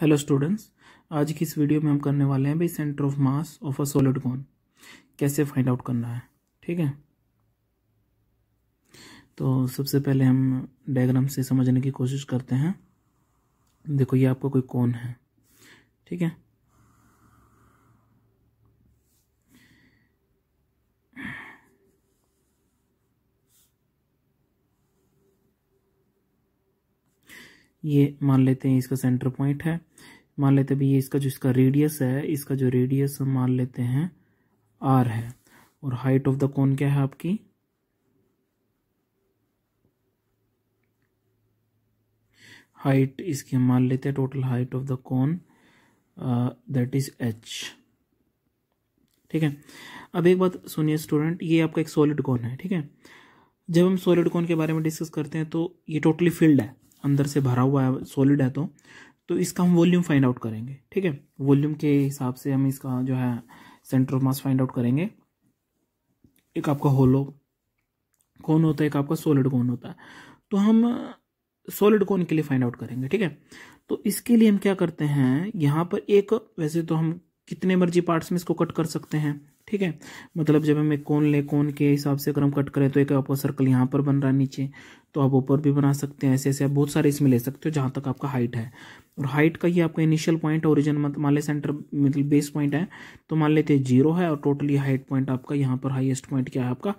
Hello students आज की इस वीडियो में हम करने वाले हैं भाई centre of mass of a solid cone कैसे फाइंड आउट करना है ठीक है तो सबसे पहले हम डायग्राम से समझने की कोशिश करते हैं देखो ये आपका कोई कौन है ठीक है ये मान लेते हैं इसका सेंटर पॉइंट है मान लेते हैं ये इसका जो इसका रेडियस है इसका जो रेडियस हम मान लेते हैं आर है और हाइट ऑफ द कौन क्या है आपकी हाइट इसकी हम मान लेते हैं total height of the cone that is H ठीक है अब एक बात सुनिए स्टूडेंट ये आपका एक सॉलिड कौन है ठीक है जब हम सॉलिड कौन के बारे में डिस्कस करते हैं तो ये टोटली फील्ड है अंदर से भरा हुआ है सॉलिड है तो तो इसका हम वॉल्यूम फाइंड आउट करेंगे ठीक है वॉल्यूम के हिसाब से हम इसका जो है centre of mass find out करेंगे एक आपका होलो कौन होता है एक आपका सॉलिड कौन होता है तो हम सॉलिड कौन के लिए फाइंड आउट करेंगे ठीक है तो इसके लिए हम क्या करते हैं यहाँ पर एक वैसे तो हम कितने मर्जी पार्ट्स में इसको कट कर सकते हैं ठीक है मतलब जब हम एक कोण ले कौन के हिसाब से अगर हम कट करें तो एक आपका सर्कल यहाँ पर बन रहा है नीचे तो आप ऊपर भी बना सकते हैं ऐसे ऐसे आप बहुत सारे इसमें ले सकते हो जहाँ तक आपका हाइट है और हाइट का ये आपका इनिशियल पॉइंट ओरिजिन मान लें सेंटर मतलब बेस पॉइंट है तो मान लेते हैं जीरो है और टोटली हाइट पॉइंट आपका यहाँ पर हाइएस्ट पॉइंट क्या है आपका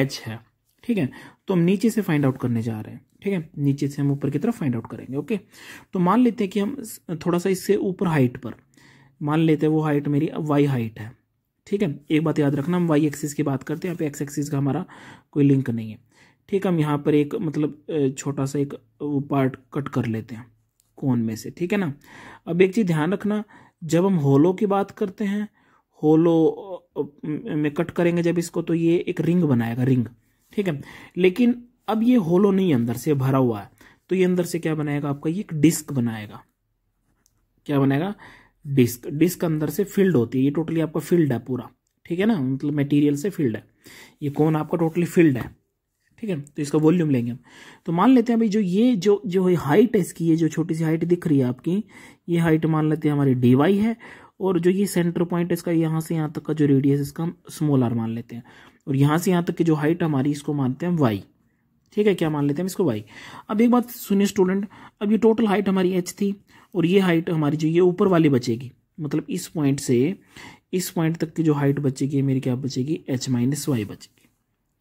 एच है ठीक है तो हम नीचे से फाइंड आउट करने जा रहे हैं ठीक है नीचे से हम ऊपर की तरफ फाइंड आउट करेंगे ओके तो मान लेते हैं कि हम थोड़ा सा इससे ऊपर हाइट पर मान लेते हैं वो हाइट मेरी वाई हाइट है ठीक है एक बात याद रखना हम वाई एक्सिस की बात करते हैं यहाँ पे एक्स एक्सिस का हमारा कोई लिंक नहीं है ठीक हम यहाँ पर एक मतलब छोटा सा एक वो पार्ट कट कर लेते हैं कौन में से ठीक है ना अब एक चीज़ ध्यान रखना जब हम होलो की बात करते हैं होलो में कट करेंगे जब इसको तो ये एक रिंग बनाएगा रिंग ठीक है लेकिन अब ये होलो नहीं अंदर से भरा हुआ है तो ये अंदर से क्या बनाएगा आपका ये एक डिस्क बनाएगा क्या बनाएगा डिस्क डिस्क अंदर से फील्ड होती है ये टोटली आपका फील्ड है पूरा ठीक है ना मतलब मटेरियल से फील्ड है ये कौन आपका टोटली फील्ड है ठीक है तो इसका वॉल्यूम लेंगे हम तो मान लेते हैं भाई जो ये जो जो हाइट है इसकी ये जो छोटी सी हाइट दिख रही है आपकी ये हाइट मान लेते हैं हमारी डी है और जो ये सेंटर पॉइंट इसका यहाँ से यहाँ तक का जो रेडियस इसका हम स्मॉल आर मान लेते हैं और यहाँ से यहाँ तक की जो हाइट हमारी इसको मानते हैं वाई ठीक है क्या मान लेते हैं इसको वाई अब एक बात सुनिए स्टूडेंट अब ये टोटल हाइट हमारी एच थी और ये हाइट हमारी जो ये ऊपर वाली बचेगी मतलब इस पॉइंट से इस पॉइंट तक की जो हाइट बचेगी मेरी क्या बचेगी एच माइनस वाई बचेगी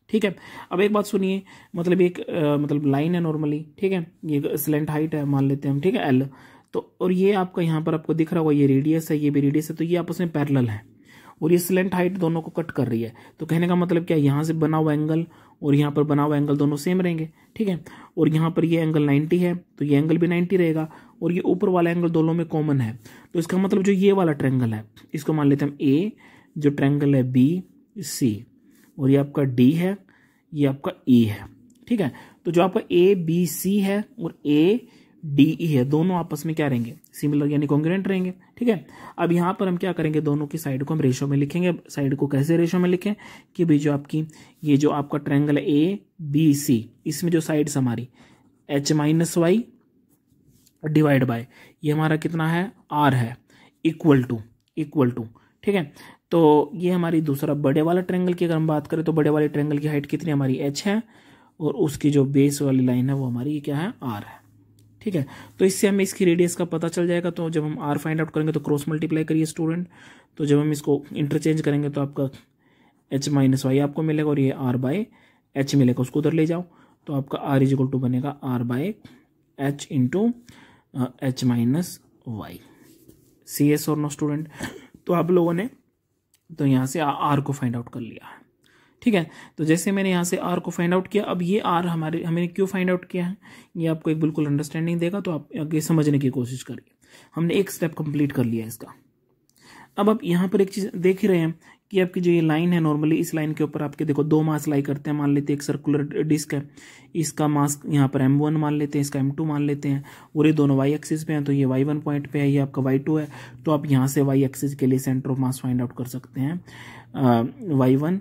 ठीक है अब एक बात सुनिए मतलब एक आ, मतलब लाइन है नॉर्मली ठीक है ये स्लेंट हाइट है मान लेते हैं हम ठीक है एल तो और ये आपका यहाँ पर आपको दिख रहा होगा ये रेडियस है ये भी रेडियस है तो ये आपस में पैरल है और ये स्लेंट हाइट दोनों को कट कर रही है तो कहने का मतलब क्या यहाँ से बना हुआ एंगल और यहाँ पर बना हुआ एंगल दोनों सेम रहेंगे ठीक है और यहाँ पर ये एंगल 90 है तो ये एंगल भी 90 रहेगा और ये ऊपर वाला एंगल दोनों में कॉमन है तो इसका मतलब जो ये वाला ट्रैंगल है इसको मान लेते हैं हम ए जो ट्रैंगल है बी सी और ये आपका डी है ये आपका ई e है ठीक है तो जो आपका ए बी सी है और ए ई e है दोनों आपस में क्या रहेंगे सिमिलर यानी कॉन्ग्रेंट रहेंगे ठीक है अब यहाँ पर हम क्या करेंगे दोनों की साइड को हम रेशो में लिखेंगे साइड को कैसे रेशो में लिखें कि भाई जो आपकी ये जो आपका ट्रैंगल ए बी सी इसमें जो साइड हमारी H minus Y divide by ये हमारा कितना है आर है इक्वल टू इक्वल टू ठीक है तो ये हमारी दूसरा बड़े वाला ट्रेंगल की अगर हम बात करें तो बड़े वाले ट्रैंगल की हाइट कितनी हमारी एच है और उसकी जो बेस वाली लाइन है वो हमारी क्या है आर है ठीक है तो इससे हमें इसकी रेडियस का पता चल जाएगा तो जब हम आर फाइंड आउट करेंगे तो क्रॉस मल्टीप्लाई करिए स्टूडेंट तो जब हम इसको इंटरचेंज करेंगे तो आपका एच माइनस वाई आपको मिलेगा और ये आर बाय एच मिलेगा उसको उधर ले जाओ तो आपका आर इज इक्वल टू बनेगा R by H into H minus Y C S और नो स्टूडेंट तो आप लोगों ने तो यहाँ से आर को फाइंड आउट कर लिया है ठीक है तो जैसे मैंने यहाँ से आर को फाइंड आउट किया अब ये आर हमारे हमने क्यों फाइंड आउट किया है ये आपको एक बिल्कुल अंडरस्टैंडिंग देगा तो आप आगे समझने की कोशिश करिए हमने एक स्टेप कंप्लीट कर लिया इसका अब आप यहाँ पर एक चीज़ देख ही रहे हैं कि आपकी जो ये लाइन है नॉर्मली इस लाइन के ऊपर आपके देखो दो मास लाई करते हैं मान लेते हैं एक सर्कुलर डिस्क है इसका मास यहाँ पर एम वन मान लेते हैं इसका एम टू मान लेते हैं और ये दोनों वाई एक्सिस पे हैं तो ये वाई वन पॉइंट पे है ये आपका वाई टू है तो आप यहाँ से वाई एक्सिस के लिए centre of mass find out कर सकते हैं Y one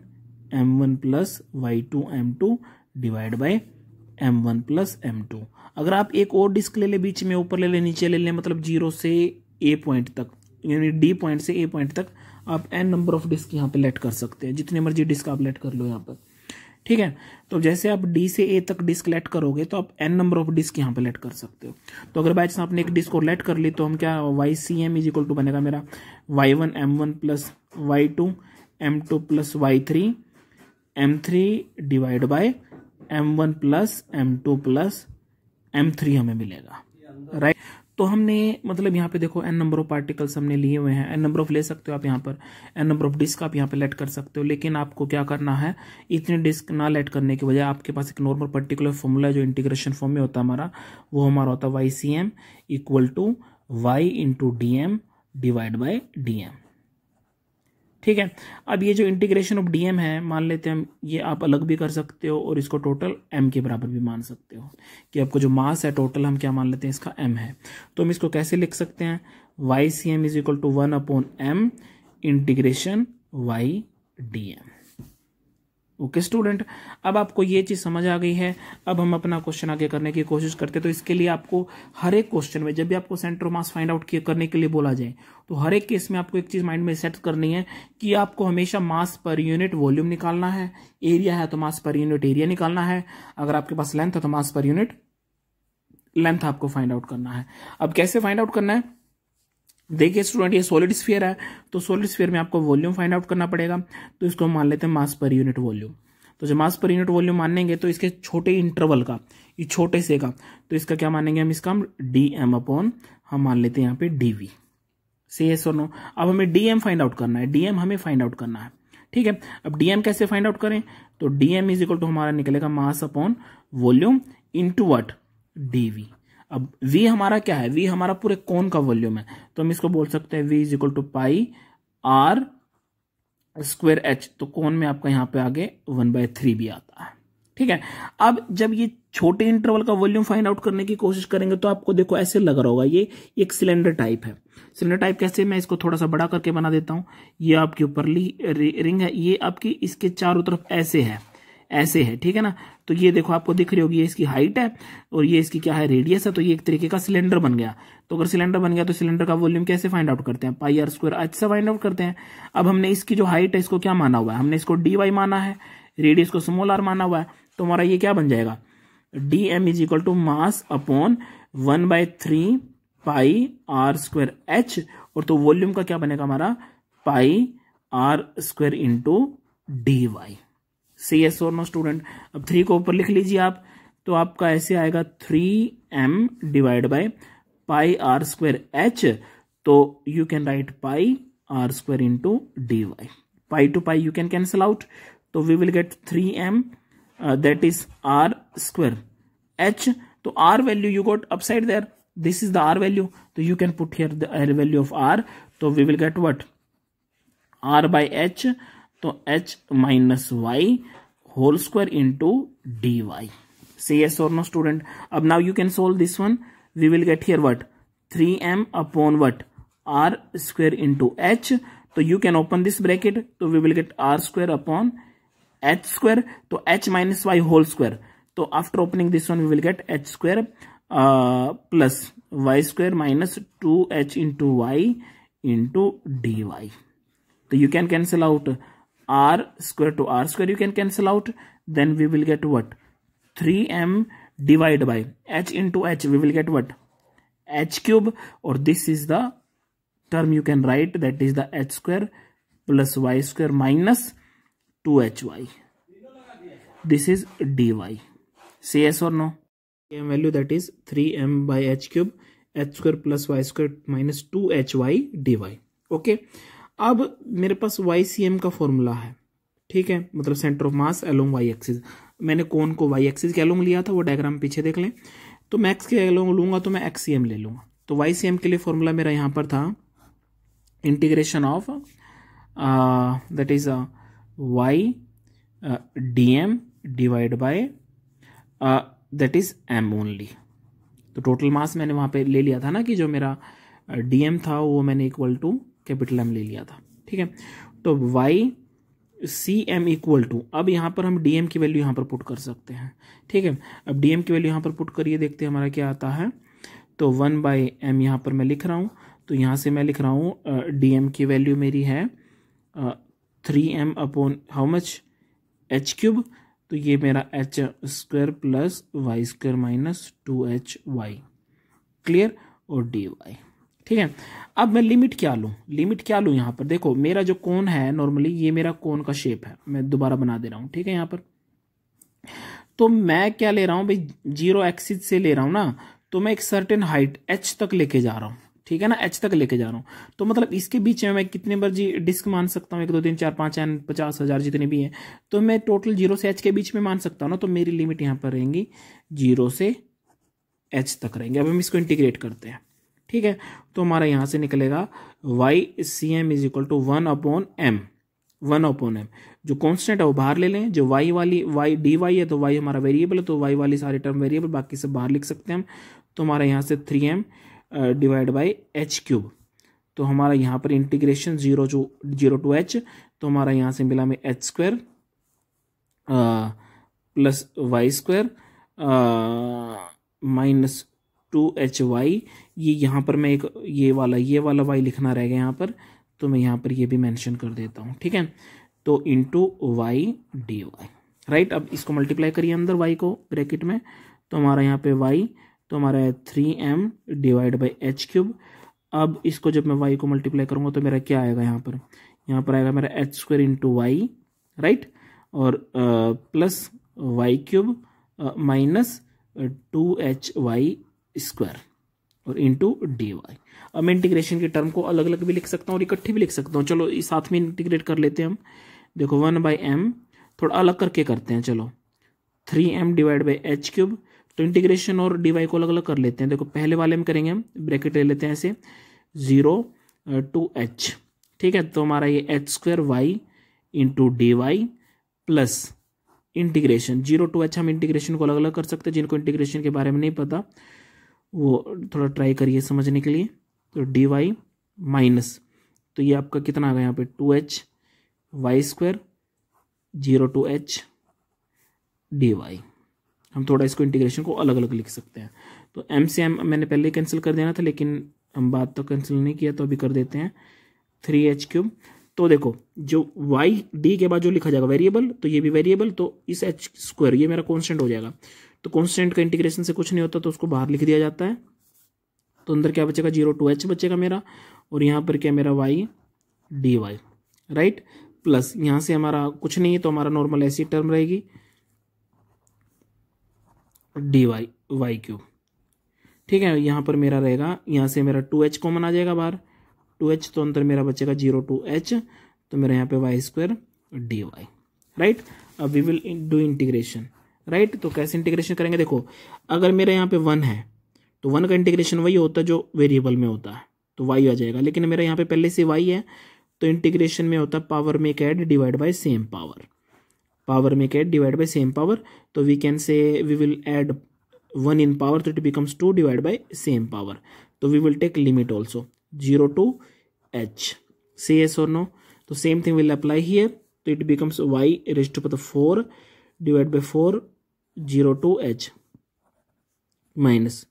M one plus Y two M two divide by M one plus M two अगर आप एक और डिस्क ले ले बीच में ऊपर ले ले नीचे ले ले मतलब जीरो से ए पॉइंट तक यानी डी पॉइंट से ए पॉइंट तक आप एन नंबर ऑफ डिस्क यहाँ पे लेट कर सकते हैं जितने मर्जी डिस्क आप लेट कर लो यहाँ पर ठीक है तो जैसे आप डी से ए तक डिस्क लेट करोगे तो आप एन नंबर ऑफ डिस्क यहाँ पे लेट कर सकते हो तो अगर बाई आपने एक डिस्क और लेट कर ली तो हम क्या Y C M is equal to बनेगा मेरा Y one M one plus Y two M two plus Y three M three divide by M one plus M two plus M three हमें मिलेगा right right? तो हमने मतलब यहाँ पे देखो एन नंबर ऑफ पार्टिकल्स हमने लिए हुए हैं एन नंबर ऑफ ले सकते हो आप यहाँ पर एन नंबर ऑफ डिस्क आप यहाँ पे लेट कर सकते हो लेकिन आपको क्या करना है इतने डिस्क ना लेट करने की वजह आपके पास एक नॉर्मल पर्टिकुलर फॉर्मूला जो इंटीग्रेशन फॉर्म में होता है हमारा वो हमारा होता है Y C M equal to Y into D M divide by D M ठीक है अब ये जो इंटीग्रेशन ऑफ डीएम है मान लेते हैं हम ये आप अलग भी कर सकते हो और इसको टोटल एम के बराबर भी मान सकते हो कि आपको जो मास है टोटल हम क्या मान लेते हैं इसका एम है तो हम इसको कैसे लिख सकते हैं Y C M is equal to one upon M integration Y D M okay student अब आपको ये चीज़ समझ आ गई है अब हम अपना क्वेश्चन आगे करने की कोशिश करते हैं तो इसके लिए आपको हर एक क्वेश्चन में जब भी आपको सेंटर मास फाइंड आउट करने के लिए बोला जाए तो हर एक केस में आपको एक चीज़ माइंड में सेट करनी है कि आपको हमेशा मास पर यूनिट वॉल्यूम निकालना है एरिया है तो मास पर यूनिट एरिया निकालना है अगर आपके पास लेंथ है तो मास पर यूनिट लेंथ आपको फाइंड आउट करना है अब कैसे फाइंड आउट करना है देखिए स्टूडेंट ये सॉलिड स्फीयर है तो सॉलिड स्फीयर में आपको वॉल्यूम फाइंड आउट करना पड़ेगा तो इसको मान लेते हैं मास पर यूनिट वॉल्यूम तो जब मास पर यूनिट वॉल्यूम मानेंगे तो इसके छोटे इंटरवल का ये छोटे से का तो इसका क्या मानेंगे हम इसका हम डी एम अपॉन हम मान लेते हैं यहाँ पे डी वी से एस और अब हमें डी एम फाइंड आउट करना है डी एम हमें फाइंड आउट करना है ठीक है अब डी एम कैसे फाइंड आउट करें तो D M is equal to हमारा निकलेगा mass upon volume into what D V अब वी हमारा क्या है वी हमारा पूरे कौन का वॉल्यूम है तो हम इसको बोल सकते हैं V is equal to pi R square H तो कौन में आपका यहाँ पे आगे वन बाय थ्री भी आता है ठीक है अब जब ये छोटे इंटरवल का वॉल्यूम फाइंड आउट करने की कोशिश करेंगे तो आपको देखो ऐसे लग रहा होगा ये एक सिलेंडर टाइप है सिलेंडर टाइप कैसे मैं इसको थोड़ा सा बड़ा करके बना देता हूँ ये आपकी ऊपरली रिंग है ये आपकी इसके चारों तरफ ऐसे है ऐसे है ठीक है ना तो ये देखो आपको दिख रही होगी इसकी हाइट है और ये इसकी क्या है रेडियस है तो ये एक तरीके का सिलेंडर बन गया तो अगर सिलेंडर बन गया तो सिलेंडर का वॉल्यूम कैसे फाइंड आउट करते हैं पाई आर स्क्वायर आज से फाइंड आउट करते हैं अब हमने इसकी जो हाइट है इसको क्या माना हुआ है हमने इसको डी वाई माना है रेडियस को स्मॉल आर माना हुआ है तो हमारा ये क्या बन जाएगा D M is equal to mass upon one by three pi R square H और तो वॉल्यूम का क्या बनेगा हमारा pi R square into D Y C S और नो स्टूडेंट अब थ्री को ऊपर लिख लीजिए आप तो आपका ऐसे आएगा three M divide by pi R square H तो you can write pi R square into D Y pi two pi you can cancel out तो we will get three M that is R square H तो R value you got upside there this is the r value so तो you can put here the r uh, value of r so तो we will get what r by तो H minus Y whole square into D Y से yes और no student अब now you can solve this one we will get here what three M upon what R square into H तो you can open this bracket तो we will get R square upon H square तो H minus Y whole square तो after opening this one we will get H square plus Y square minus two H into Y into D Y तो you can cancel out r square to r square you can cancel out then we will get what 3m divided by h into h we will get what h cube or this is the term you can write that is the h square plus y square minus 2hy this is dy say yes or no m value that is 3m by h cube h square plus y square minus 2hy dy okay अब मेरे पास Y C M का formula है ठीक है मतलब centre of mass along Y axis मैंने कौन को वाई एक्सिस के एलोंग लिया था वो डायग्राम पीछे देख लें तो मैक्स के एलोंग लूंगा तो मैं एक्स सी एम ले लूँगा तो वाई सी एम के लिए फॉर्मूला मेरा यहाँ पर था integration of that is Y D M divide by that is M only तो टोटल मास मैंने वहाँ पे ले लिया था ना कि जो मेरा डी uh, एम था वो मैंने इक्वल टू कैपिटल एम ले लिया था ठीक है तो Y C M equal to अब यहाँ पर हम डी एम की वैल्यू यहाँ पर पुट कर सकते हैं ठीक है अब डी एम की वैल्यू यहाँ पर पुट करिए देखते हैं हमारा क्या आता है तो वन बाई एम यहाँ पर मैं लिख रहा हूँ तो यहाँ से मैं लिख रहा हूँ डी एम की वैल्यू मेरी है three M upon how much H cube तो ये मेरा H square plus Y square minus two H Y clear और डी वाई ठीक है अब मैं लिमिट क्या लूँ लिमिट क्या लूँ यहाँ पर देखो मेरा जो कोन है नॉर्मली ये मेरा कोन का शेप है मैं दोबारा बना दे रहा हूँ ठीक है यहाँ पर तो मैं क्या ले रहा हूँ भाई जीरो एक्सिस से ले रहा हूँ ना तो मैं एक सर्टेन हाइट एच तक लेके जा रहा हूँ ठीक है ना एच तक लेके जा रहा हूँ तो मतलब इसके बीच में मैं कितने बार जी डिस्क मान सकता हूँ एक दो तीन चार पाँच एन पचास हज़ार जितने भी हैं तो मैं टोटल जीरो से एच के बीच में मान सकता हूँ ना तो मेरी लिमिट यहाँ पर रहेंगी जीरो से एच तक रहेंगे अब हम इसको इंटीग्रेट करते हैं ठीक है तो हमारा यहाँ से निकलेगा Y C M is equal to one upon M one upon M जो कॉन्स्टेंट है वो बाहर ले लें जो वाई वाली वाई डी वाई है तो वाई हमारा वेरिएबल है तो वाई वाली सारी टर्म वेरिएबल बाकी सब बाहर लिख सकते हैं हम तो हमारा यहाँ से three M divide by H cube तो हमारा यहाँ पर integration zero to zero to H तो हमारा यहाँ से मिला हमें H square plus Y square minus two H Y ये यहाँ पर मैं एक ये वाला ये वाला वाई लिखना रहेगा यहाँ पर तो मैं यहाँ पर ये भी मैंशन कर देता हूँ ठीक है तो into Y D Y right अब इसको मल्टीप्लाई करिए अंदर वाई को ब्रैकेट में तो हमारा यहाँ पे वाई तो हमारा है three M divide by H cube अब इसको जब मैं वाई को मल्टीप्लाई करूँगा तो मेरा क्या आएगा यहाँ पर यहाँ पर आएगा मेरा H square into Y right और plus Y cube minus two H Y square और इंटू डी वाई अब मैं इंटीग्रेशन के टर्म को अलग अलग भी लिख सकता हूँ और इकट्ठे भी लिख सकता हूँ चलो साथ में इंटीग्रेट कर लेते हैं हम देखो वन बाई एम थोड़ा अलग करके करते हैं चलो three M divide by H cube तो इंटीग्रेशन और डी वाई को अलग अलग कर लेते हैं देखो पहले वाले में करेंगे हम ब्रैकेट ले लेते हैं ऐसे ज़ीरो टू एच ठीक है तो हमारा ये H square Y into D Y plus integration zero to H हम इंटीग्रेशन को अलग अलग कर सकते हैं जिनको इंटीग्रेशन के बारे में नहीं पता वो थोड़ा ट्राई करिए समझने के लिए तो डी वाई माइनस तो ये आपका कितना आ गया यहाँ पे two H Y square zero to H D Y हम थोड़ा इसको इंटीग्रेशन को अलग अलग लिख सकते हैं तो एम से एम मैंने पहले कैंसिल कर देना था लेकिन हम बात तो कैंसिल नहीं किया तो अभी कर देते हैं थ्री एच क्यूब तो देखो जो वाई डी के बाद जो लिखा जाएगा वेरिएबल तो ये भी वेरिएबल तो इस एच स्क्वायर ये मेरा कॉन्स्टेंट हो जाएगा तो कॉन्स्टेंट का इंटीग्रेशन से कुछ नहीं होता तो उसको बाहर लिख दिया जाता है तो अंदर क्या बचेगा जीरो टू एच बचेगा मेरा और यहाँ पर क्या मेरा Y D Y right plus यहाँ से हमारा कुछ नहीं है तो हमारा नॉर्मल ऐसी टर्म रहेगी डी वाई वाई क्यूब ठीक है यहाँ पर मेरा रहेगा यहाँ से मेरा टू एच कॉमन आ जाएगा बाहर टू एच तो अंदर मेरा बचेगा जीरो टू एच तो मेरा यहाँ पे Y square D Y right अब we will do integration right तो कैसे इंटीग्रेशन करेंगे देखो अगर मेरा यहाँ पे वन है तो वन का इंटीग्रेशन वही होता है जो वेरिएबल में होता है तो वाई आ जाएगा लेकिन मेरा यहाँ पे पहले से वाई है तो इंटीग्रेशन में होता है पावर में कैड divide by same power power में कैड डिवाइड बाई सेम पावर तो we can say we will add one in power तो it becomes two divide by same power तो we will take limit also zero to H से yes और no तो same thing will apply here तो it becomes Y raised to the four divide by four Zero to h minus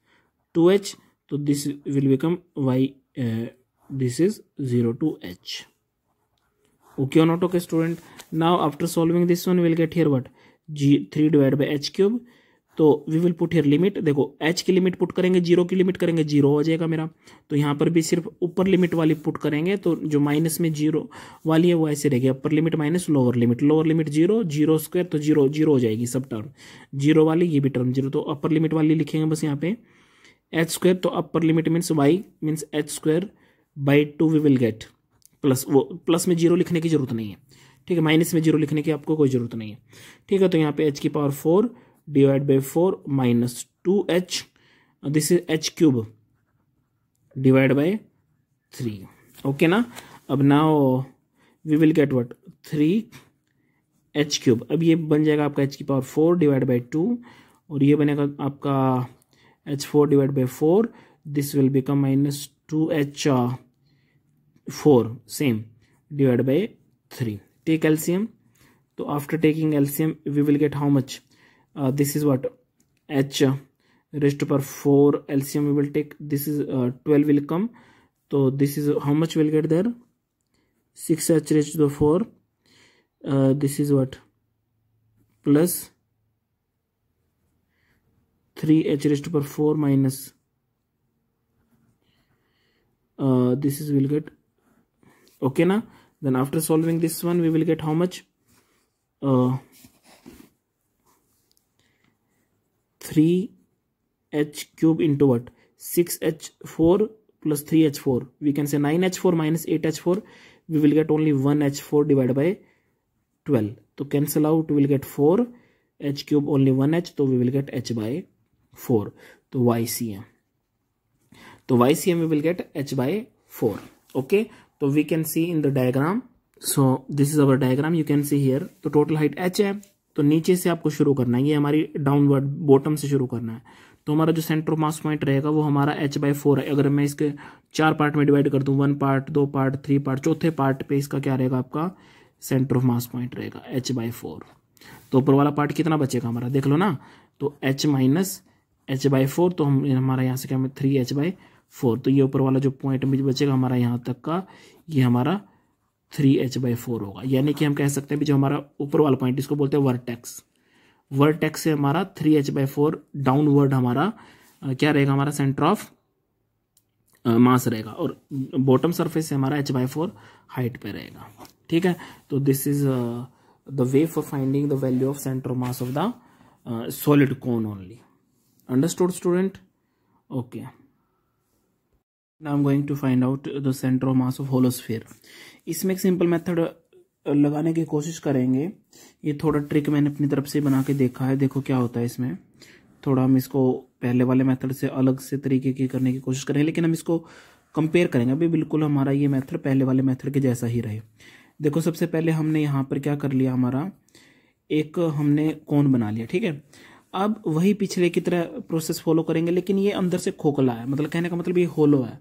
2H. So this will become Y. Uh, this is zero to h Okay or not okay student. Now after solving this one we will get here what? G3 divided by H cube तो we will put here limit देखो H की limit put करेंगे zero की limit करेंगे zero हो जाएगा मेरा तो यहाँ पर भी सिर्फ ऊपर लिमिट वाली पुट करेंगे तो जो माइनस में जीरो वाली है वो ऐसे रहेगी upper limit minus lower limit lower limit zero zero square तो जीरो जीरो हो जाएगी सब टर्म जीरो वाली ये भी टर्म जीरो तो अपर लिमिट वाली लिखेंगे बस यहाँ पे एच स्क्वायर तो upper limit means Y means H square by two we will get plus वो प्लस में जीरो लिखने की जरूरत नहीं है ठीक है माइनस में जीरो लिखने की आपको कोई जरूरत नहीं है ठीक है तो यहाँ पे एच की power four by four minus two H this is H cube divide by three okay ना अब now we will get what three H cube अब ये बन जाएगा आपका एच की power four divide by two और ये बनेगा आपका H four divide by four this will become minus two H four same divide by three take LCM तो after taking LCM we will gate how much uh, this is what h uh, raised to power 4 lcm we will take this is uh, 12 will come so this is uh, how much we'll get there 6h raised to the 4 uh, this is what plus 3h raised to power 4 minus uh, this is we'll get okay na then after solving this one we will get how much uh, three H cube into what six H four plus three H four we can say nine H four minus eight H four we will get only one H four divide by twelve तो cancel out will get four H cube only one H तो we will get H by four तो Y C M तो Y C M we will get H by four okay तो we can see in the diagram so this is our diagram you can see here तो total height H है तो नीचे से आपको शुरू करना है ये हमारी डाउनवर्ड बॉटम से शुरू करना है तो हमारा जो सेंटर ऑफ मास पॉइंट रहेगा वो हमारा एच बाई फोर है अगर मैं इसके चार पार्ट में डिवाइड कर दूँ वन पार्ट दो पार्ट थ्री पार्ट चौथे पार्ट पे इसका क्या रहेगा आपका सेंटर ऑफ मास पॉइंट रहेगा एच बाई फोर तो ऊपर वाला पार्ट कितना बचेगा हमारा देख लो ना तो H minus H by four तो हम हमारा यहाँ से क्या थ्री एच बाई फोर तो ये ऊपर वाला जो पॉइंट बचेगा हमारा यहाँ तक का ये हमारा थ्री एच बाई फोर होगा यानी कि हम कह सकते हैं जो हमारा ऊपर वाला पॉइंट इसको बोलते हैं वर्टेक्स वर्टेक्स से हमारा three H by four downward हमारा क्या रहेगा हमारा सेंटर ऑफ मास रहेगा और बॉटम सरफेस से हमारा एच बाई फोर हाइट पे रहेगा ठीक है तो this is the way for finding the value of centre of mass of the solid cone only understood student okay now i'm going to find out the center of mass of holosphere इसमें एक simple method लगाने की कोशिश करेंगे ये थोड़ा trick मैंने अपनी तरफ से बना के देखा है देखो क्या होता है इसमें थोड़ा हम इसको पहले वाले मेथड से अलग से तरीके की करने की कोशिश करेंगे लेकिन हम इसको कंपेयर करेंगे अभी बिल्कुल हमारा ये मेथड पहले वाले मेथड के जैसा ही रहे देखो सबसे पहले हमने यहाँ पर क्या कर लिया हमारा एक हमने कोन बना लिया ठीक है अब वही पिछले की तरह प्रोसेस फॉलो करेंगे लेकिन ये अंदर से खोखला है मतलब कहने का मतलब ये होलो है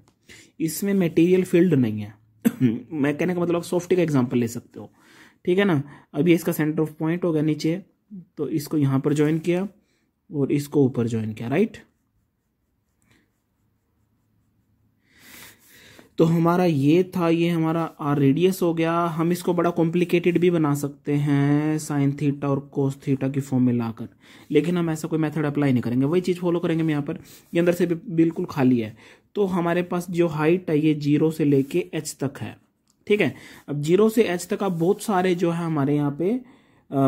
इसमें मटेरियल फील्ड नहीं है हम्म, मैं कहने का मतलब आप सॉफ्टी का एग्जाम्पल ले सकते हो ठीक है ना अभी इसका सेंटर ऑफ पॉइंट हो गया नीचे तो इसको यहाँ पर ज्वाइन किया और इसको ऊपर ज्वाइन किया राइट तो हमारा ये था ये हमारा आर रेडियस हो गया हम इसको बड़ा कॉम्प्लिकेटेड भी बना सकते हैं साइन थीटा और कोस थीटा की फॉर्म में लाकर लेकिन हम ऐसा कोई मेथड अप्लाई नहीं करेंगे वही चीज़ फॉलो करेंगे हम यहाँ पर ये अंदर से भी बिल्कुल खाली है तो हमारे पास जो हाइट है ये जीरो से लेके एच तक है ठीक है अब जीरो से एच तक आप बहुत सारे जो है हमारे यहाँ पे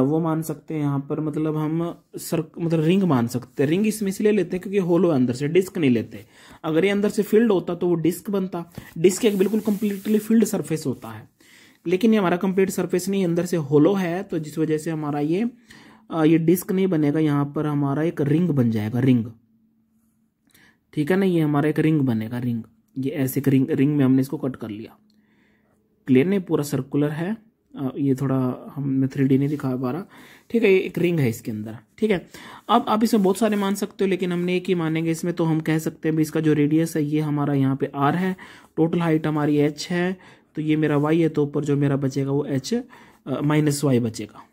वो मान सकते हैं यहाँ पर मतलब हम सर मतलब रिंग मान सकते हैं रिंग इसमें इसलिए लेते हैं क्योंकि होलो है अंदर से डिस्क नहीं लेते अगर ये अंदर से फील्ड होता तो वो डिस्क बनता डिस्क एक बिल्कुल कम्प्लीटली फील्ड सरफेस होता है लेकिन ये हमारा कम्प्लीट सरफेस नहीं अंदर से होलो है तो जिस वजह से हमारा ये ये डिस्क नहीं बनेगा यहाँ पर हमारा एक रिंग बन जाएगा रिंग ठीक है ना ये हमारा एक रिंग बनेगा रिंग ये ऐसे एक रिंग रिंग में हमने इसको कट कर लिया क्लियर नहीं पूरा सर्कुलर है ये थोड़ा हमने थ्री डी नहीं दिखा पा रहा ठीक है ये एक रिंग है इसके अंदर ठीक है अब आप इसमें बहुत सारे मान सकते हो लेकिन हमने एक ही मानेंगे इसमें तो हम कह सकते हैं इसका जो रेडियस है ये हमारा यहाँ पे आर है टोटल हाइट हमारी एच है तो ये मेरा वाई है तो ऊपर जो मेरा बचेगा वो एच माइनस वाई बचेगा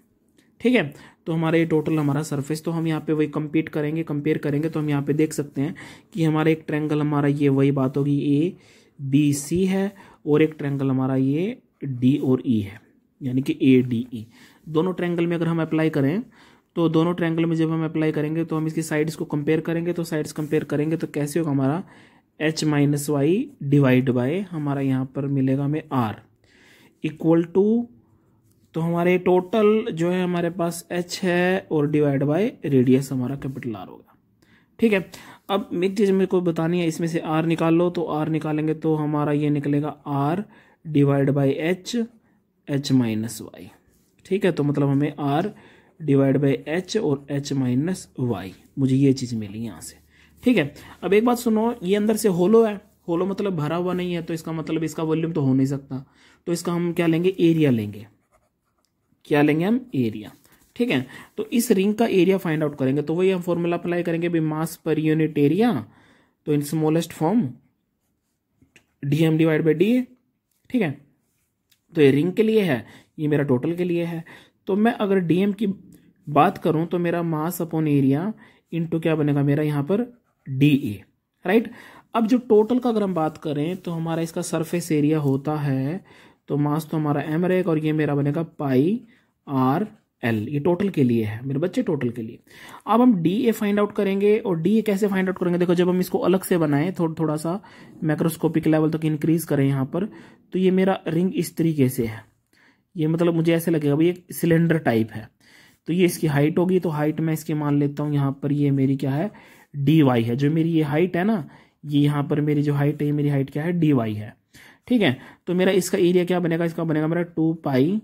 ठीक है तो हमारा ये टोटल हमारा सरफेस तो हम यहाँ पे वही कंपीट करेंगे कंपेयर करेंगे तो हम यहाँ पे देख सकते हैं कि हमारा एक ट्रैंगल हमारा ये वही बात होगी ए बी सी है और एक ट्रैंगल हमारा ये डी और ई e है यानी कि ए डी ई दोनों ट्रैंगल में अगर हम अप्लाई करें तो दोनों ट्रैंगल में जब हम अप्लाई करेंगे तो हम इसकी साइड्स को कंपेयर करेंगे तो साइड्स कंपेयर करेंगे तो कैसे होगा हमारा H minus Y divide by हमारा यहाँ पर मिलेगा हमें आर इक्वल टू तो हमारे टोटल जो है हमारे पास एच है और डिवाइड बाय रेडियस हमारा कैपिटल आर होगा ठीक है अब एक चीज़ मेरे को बतानी है इसमें से आर निकाल लो तो आर निकालेंगे तो हमारा ये निकलेगा R divide by H H minus Y ठीक है तो मतलब हमें आर डिवाइड बाई एच और एच माइनस वाई मुझे ये चीज़ मिली यहाँ से ठीक है अब एक बात सुनो ये अंदर से होलो है होलो मतलब भरा हुआ नहीं है तो इसका मतलब इसका वॉल्यूम तो हो नहीं सकता तो इसका हम क्या लेंगे एरिया लेंगे क्या लेंगे हम एरिया ठीक है तो इस रिंग का एरिया फाइंड आउट करेंगे तो वही हम फॉर्मूला अप्लाई करेंगे भी मास पर यूनिट एरिया तो in smallest form DM divide by D ठीक है तो ये रिंग के लिए है ये मेरा टोटल के लिए है तो मैं अगर डीएम की बात करूं तो मेरा मास अपॉन एरिया इंटू क्या बनेगा मेरा यहां पर डी ए राइट अब जो टोटल का अगर हम बात करें तो हमारा इसका सरफेस एरिया होता है तो मास तो हमारा एम रहेगा और ये मेरा बनेगा पाई आर एल ये टोटल के लिए है मेरे बच्चे टोटल के लिए अब हम डी ए फाइंड आउट करेंगे और डी ए कैसे फाइंड आउट करेंगे देखो जब हम इसको अलग से बनाएं थोड़ा थोड़ा सा माइक्रोस्कोपिक लेवल तक तो इंक्रीज करें यहाँ पर तो ये मेरा रिंग इस तरीके से है ये मतलब मुझे ऐसे लगेगा भाई एक सिलेंडर टाइप है तो ये इसकी हाइट होगी तो हाइट मैं इसकी मान लेता हूँ यहाँ पर ये मेरी क्या है डी वाई है जो मेरी ये हाइट है ना ये यहाँ पर मेरी जो हाइट है ये मेरी हाइट क्या है डी वाई है ठीक है तो मेरा इसका एरिया e क्या बनेगा इसका बनेगा मेरा टू पाई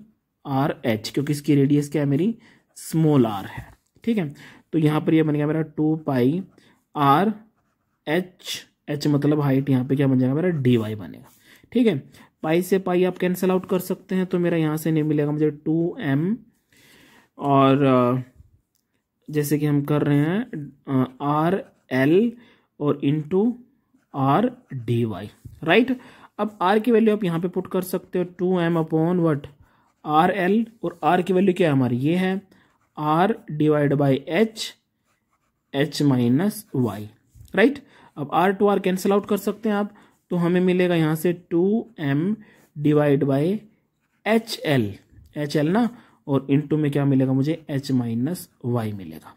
आर एच क्योंकि इसकी रेडियस क्या है मेरी स्मॉल आर है ठीक है तो यहाँ पर यह बन गया मेरा two pi R H H मतलब हाइट यहाँ पे क्या बन जाएगा मेरा डी वाई बनेगा ठीक है पाई से पाई आप कैंसिल आउट कर सकते हैं तो मेरा यहाँ से नहीं मिलेगा मुझे टू एम और जैसे कि हम कर रहे हैं आर एल और into R D Y right अब आर की वैल्यू आप यहाँ पे पुट कर सकते हो two M upon what R L और आर की वैल्यू क्या है हमारी ये है R divide by H H minus Y right अब R two R cancel out कर सकते हैं आप तो हमें मिलेगा यहाँ से two M divide by H L H L ना और इन टू में क्या मिलेगा मुझे एच माइनस वाई मिलेगा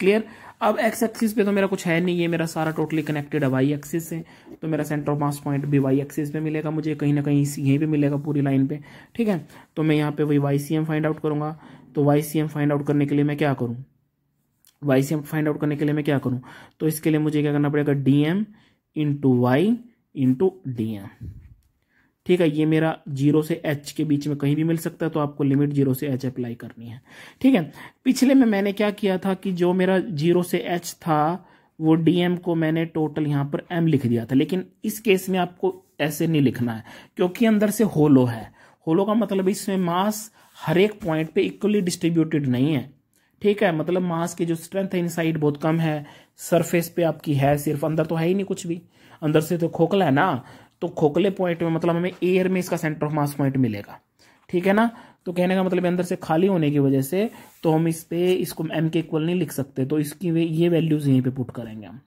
क्लियर अब एक्स एक्सिस पे तो मेरा कुछ है नहीं ये मेरा सारा टोटली कनेक्टेड है वाई एक्सिस से तो मेरा सेंटर ऑफ मास पॉइंट भी वाई एक्सिस पे मिलेगा मुझे कहीं ना कहीं यहीं पे मिलेगा पूरी लाइन पे ठीक है तो मैं यहाँ पे वही Y C M find out करूँगा तो Y C M find out करने के लिए मैं क्या करूँ Y C M find out करने के लिए मैं क्या करूँ तो इसके लिए मुझे क्या करना पड़ेगा D M into Y into D M ठीक है ये मेरा जीरो से एच के बीच में कहीं भी मिल सकता है तो आपको लिमिट जीरो से एच अप्लाई करनी है ठीक है पिछले में मैंने क्या किया था कि जो मेरा जीरो से एच था वो डीएम को मैंने टोटल यहाँ पर एम लिख दिया था लेकिन इस केस में आपको ऐसे नहीं लिखना है क्योंकि अंदर से होलो है होलो का मतलब इसमें मास हर एक पॉइंट पे इक्वली डिस्ट्रीब्यूटेड नहीं है ठीक है मतलब मास की जो स्ट्रेंथ है इनसाइड बहुत कम है सरफेस पे आपकी है सिर्फ अंदर तो है ही नहीं कुछ भी अंदर से तो खोखला है ना तो खोखले पॉइंट में मतलब हमें एयर में इसका सेंटर ऑफ मास पॉइंट मिलेगा ठीक है ना तो कहने का मतलब अंदर से खाली होने की वजह से तो हम इस पे इसको एम के इक्वल नहीं लिख सकते तो इसकी वे ये वैल्यूज़ यहीं पे पुट करेंगे हम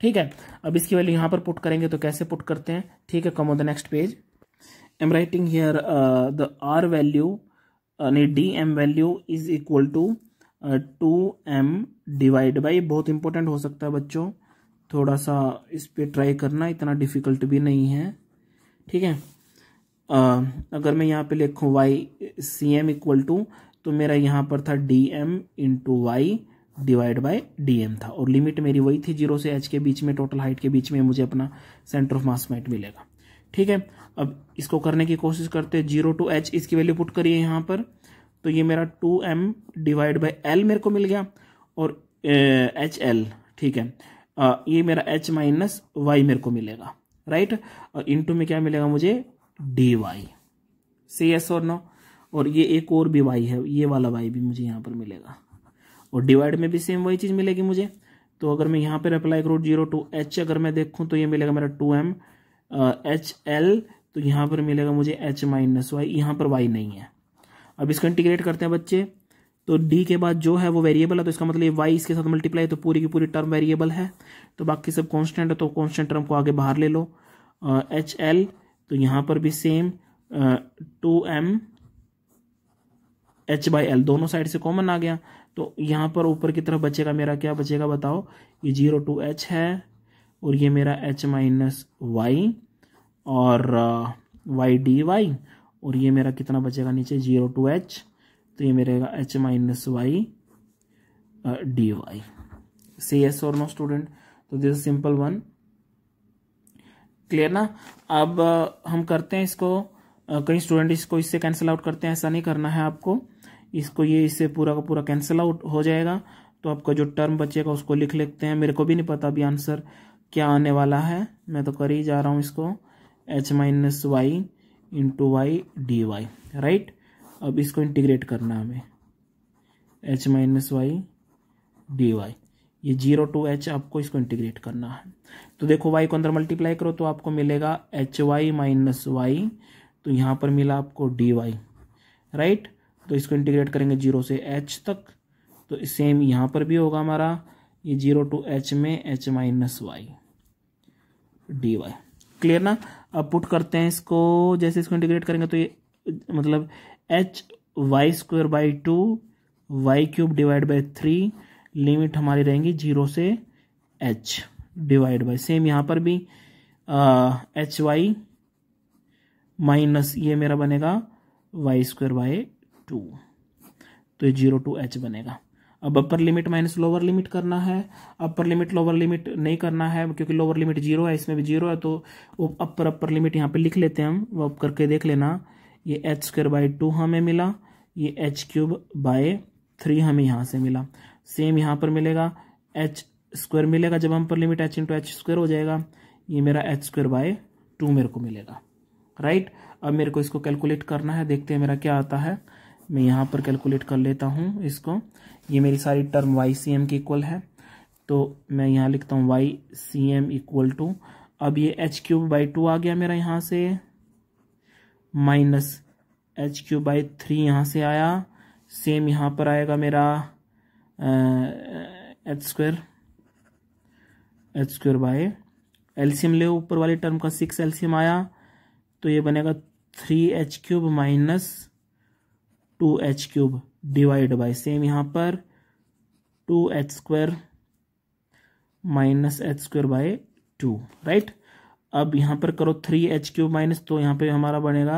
ठीक है अब इसकी वैल्यू यहाँ पर पुट करेंगे तो कैसे पुट करते हैं ठीक है come on the next page am writing here the R value यानी D M value is equal to two M divide by बहुत इंपॉर्टेंट हो सकता है बच्चों थोड़ा सा इस पर ट्राई करना इतना डिफ़िकल्ट भी नहीं है ठीक है आ, अगर मैं यहाँ पे लिखूँ Y C M equal to तो मेरा यहाँ पर था D M into Y divide by D M था और लिमिट मेरी वही थी जीरो से एच के बीच में टोटल हाइट के बीच में मुझे अपना सेंटर ऑफ मास माइट मिलेगा ठीक है अब इसको करने की कोशिश करते हैं जीरो टू एच इसकी वैल्यू पुट करिए यहाँ पर तो ये मेरा two M divide by L मेरे को मिल गया और एच एल ठीक है ये मेरा एच माइनस वाई मेरे को मिलेगा राइट और इंटू में क्या मिलेगा मुझे डी वाई से यस और नो और ये एक और भी वाई है ये वाला वाई भी मुझे यहाँ पर मिलेगा और डिवाइड में भी सेम वही चीज़ मिलेगी मुझे तो अगर मैं यहाँ पर अप्लाई करूँ जीरो टू एच अगर मैं देखूँ तो ये मिलेगा मेरा टू एम एच एल तो यहाँ पर मिलेगा मुझे एच माइनस वाई यहाँ पर वाई नहीं है अब इसको इंटीग्रेट करते हैं बच्चे तो डी के बाद जो है वो वेरिएबल है तो इसका मतलब वाई इसके साथ मल्टीप्लाई तो पूरी की पूरी टर्म वेरिएबल है तो बाकी सब कॉन्स्टेंट है तो कॉन्स्टेंट टर्म को आगे बाहर ले लो एच uh, एल तो यहाँ पर भी same two M H by L दोनों साइड से कॉमन आ गया तो यहाँ पर ऊपर की तरफ बचेगा मेरा क्या बचेगा बताओ ये जीरो टू एच है और ये मेरा एच माइनस वाई और वाई डी वाई और ये मेरा कितना बचेगा नीचे जीरो टू एच तो ये मेरेगा H minus Y D Y C S और नो स्टूडेंट तो दिस सिंपल वन क्लियर ना अब हम करते हैं इसको कई स्टूडेंट इसको इससे कैंसिल आउट करते हैं ऐसा नहीं करना है आपको इसको ये इससे पूरा का पूरा कैंसिल आउट हो जाएगा तो आपका जो टर्म बचेगा उसको लिख लेते हैं मेरे को भी नहीं पता अभी आंसर क्या आने वाला है मैं तो कर ही जा रहा हूँ इसको H minus Y into Y D Y right अब इसको इंटीग्रेट करना हमें H minus Y D Y ये जीरो टू एच आपको इसको इंटीग्रेट करना है तो देखो वाई को अंदर मल्टीप्लाई करो तो आपको मिलेगा एच वाई माइनस वाई तो यहाँ पर मिला आपको डी वाई राइट तो इसको इंटीग्रेट करेंगे जीरो से एच तक तो सेम यहाँ पर भी होगा हमारा ये जीरो टू एच में H minus Y D Y clear ना अब पुट करते हैं इसको जैसे इसको इंटीग्रेट करेंगे तो ये मतलब H Y square by two Y cube divide by three limit हमारी रहेंगी जीरो से एच डिवाइड बाई सेम यहाँ पर भी एच वाई माइनस ये मेरा बनेगा वाई स्क्वायर बाई टू तो ये जीरो टू एच बनेगा अब upper limit minus lower limit करना है अपर लिमिट लोअर लिमिट नहीं करना है क्योंकि लोअर लिमिट जीरो है इसमें भी जीरो है तो अपर अपर लिमिट यहाँ पे लिख लेते हैं हम वो अप करके देख लेना ये एच स्क्र बाई टू हमें मिला ये एच क्यूब बाय थ्री हमें यहाँ से मिला सेम यहाँ पर मिलेगा एच स्क्वायर मिलेगा जब हम पर limit H into H square हो जाएगा ये मेरा एच स्क्वायर बाय टू मेरे को मिलेगा राइट अब मेरे को इसको कैलकुलेट करना है देखते हैं मेरा क्या आता है मैं यहाँ पर कैलकुलेट कर लेता हूँ इसको ये मेरी सारी टर्म वाई सी एम की इक्वल है तो मैं यहाँ लिखता हूँ Y C M equal to अब ये एच क्यूब बाई टू आ गया मेरा यहाँ से minus H cube by three यहाँ से आया सेम यहाँ पर आएगा मेरा H square H square by एल्सियम ले ऊपर वाले टर्म का सिक्स एल्सीयम आया तो ये बनेगा three H cube minus two H cube divide by same यहाँ पर two H square minus H square by two right अब यहाँ पर करो थ्री एच क्यूब माइनस तो यहाँ पे हमारा बनेगा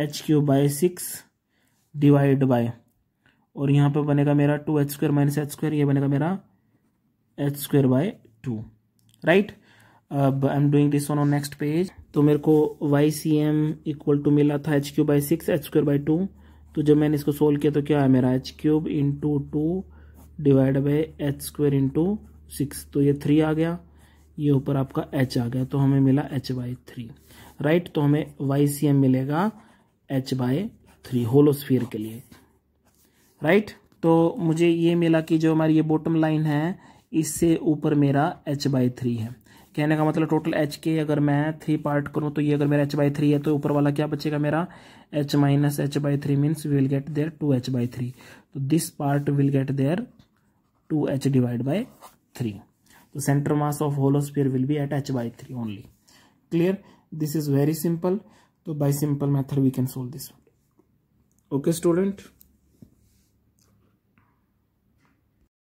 H cube by six divide by और यहाँ पे बनेगा मेरा two H square minus H square ये बनेगा मेरा H square by two right अब I am doing this on next page तो मेरे को Y C M equal to मिला था H cube by six H square by two तो जब मैंने इसको सोल्व किया तो क्या है मेरा H cube into two divide by H square into six तो ये थ्री आ गया ये ऊपर आपका एच आ गया तो हमें मिला एच बाई थ्री राइट तो हमें वाई सी एम मिलेगा एच बाई थ्री होलोस्फीयर के लिए राइट तो मुझे ये मिला कि जो हमारी ये बॉटम लाइन है इससे ऊपर मेरा एच बाई थ्री है कहने का मतलब टोटल एच के अगर मैं थ्री पार्ट करूँ तो ये अगर मेरा एच बाई थ्री है तो ऊपर वाला क्या बचेगा मेरा H minus H by three means will get there two H by three तो this part will get there two H divide by three the center mass of hollow sphere will be at h by 3 only clear this is very simple so by simple method we can solve this okay student